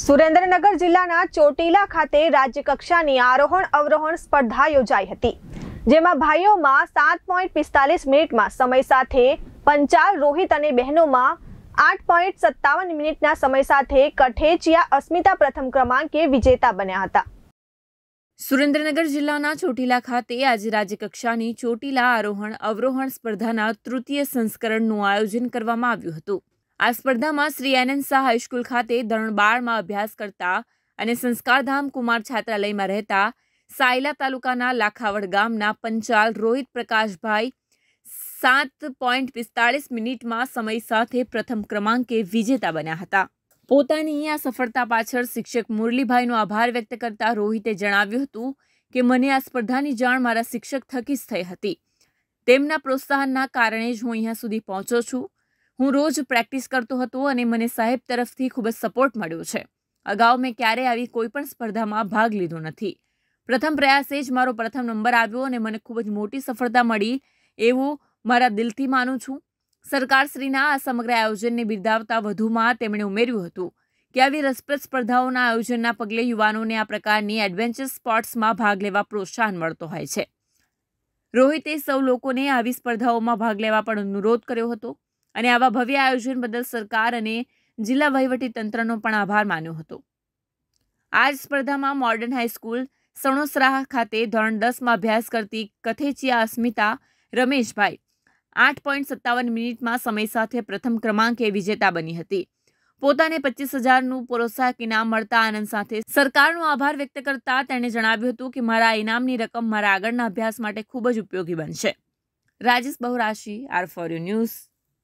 સુરેન્દ્રનગર જિલ્લાના ચોટીલા ખાતે રાજ્યકક્ષાની આરોહણ અવરોહણ સ્પર્ધા યોજાઈ હતી જેમાં ભાઈઓમાં સાત પોઈન્ટ પિસ્તાલીસ મિનિટમાં સમય સાથે પંચાલ રોહિત અને બહેનોમાં આઠ પોઈન્ટ સત્તાવન મિનિટના સમય સાથે કઠેચિયા અસ્મિતા પ્રથમ ક્રમાંકે વિજેતા બન્યા હતા સુરેન્દ્રનગર જિલ્લાના ચોટીલા ખાતે આજે રાજ્યકક્ષાની ચોટીલા આરોહણ અવરોહણ સ્પર્ધાના તૃતીય સંસ્કરણનું આયોજન કરવામાં આવ્યું હતું આ સ્પર્ધામાં શ્રી આનંદ શાહ હાઈસ્કૂલ ખાતે ધોરણ બારમાં અભ્યાસ કરતા અને સંસ્કારધામ કુમાર છાત્રાલયમાં રહેતા સાયલા તાલુકાના લાખાવડ ગામના પંચાલ રોહિત પ્રકાશભાઈ સાત પોઈન્ટ પિસ્તાળીસ મિનિટમાં સમય સાથે પ્રથમ ક્રમાંકે વિજેતા બન્યા હતા પોતાની આ સફળતા પાછળ શિક્ષક મુરલીભાઈનો આભાર વ્યક્ત કરતા રોહિતે જણાવ્યું હતું કે મને આ સ્પર્ધાની જાણ મારા શિક્ષક થકી જ થઈ હતી તેમના પ્રોત્સાહનના કારણે જ હું અહીંયા સુધી પહોંચ્યો છું હું રોજ પ્રેક્ટિસ કરતો હતો અને મને સાહેબ તરફથી ખૂબ જ સપોર્ટ મળ્યો છે અગાઉ મેં ક્યારેય આવી કોઈપણ સ્પર્ધામાં ભાગ લીધો નથી પ્રથમ પ્રયાસે જ મારો પ્રથમ નંબર આવ્યો અને મને ખૂબ જ મોટી સફળતા મળી એવું મારા દિલથી માનું છું સરકારશ્રીના આ સમગ્ર આયોજનને બિરદાવતા વધુમાં તેમણે ઉમેર્યું હતું કે આવી રસપ્રદ સ્પર્ધાઓના આયોજનના પગલે યુવાનોને આ પ્રકારની એડવેન્ચર સ્પોર્ટ્સમાં ભાગ લેવા પ્રોત્સાહન મળતો હોય છે રોહિતે સૌ લોકોને આવી સ્પર્ધાઓમાં ભાગ લેવા પણ અનુરોધ કર્યો હતો અને આવા ભવ્ય આયોજન બદલ સરકાર અને જિલ્લા વહીવટી તંત્રનો પણ આભાર માન્યો હતો આ જ સ્પર્ધામાં મોર્ડન હાઈસ્કૂલ સણોસરા ખાતે ધોરણ દસમાં અભ્યાસ કરતી કથેચિયા અસ્મિતા રમેશભાઈ આઠ પોઈન્ટ સત્તાવન મિનિટમાં સમય સાથે પ્રથમ ક્રમાંકે વિજેતા બની હતી પોતાને પચીસ હજારનું પ્રોત્સાહક ઇનામ મળતા આનંદ સાથે સરકારનો આભાર વ્યક્ત કરતા તેણે જણાવ્યું હતું કે મારા ઇનામની રકમ મારા આગળના અભ્યાસ માટે ખૂબ જ ઉપયોગી બનશે Rajesh Bahurashi R four U news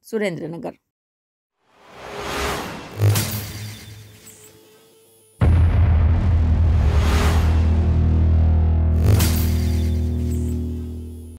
Surendra Nagar.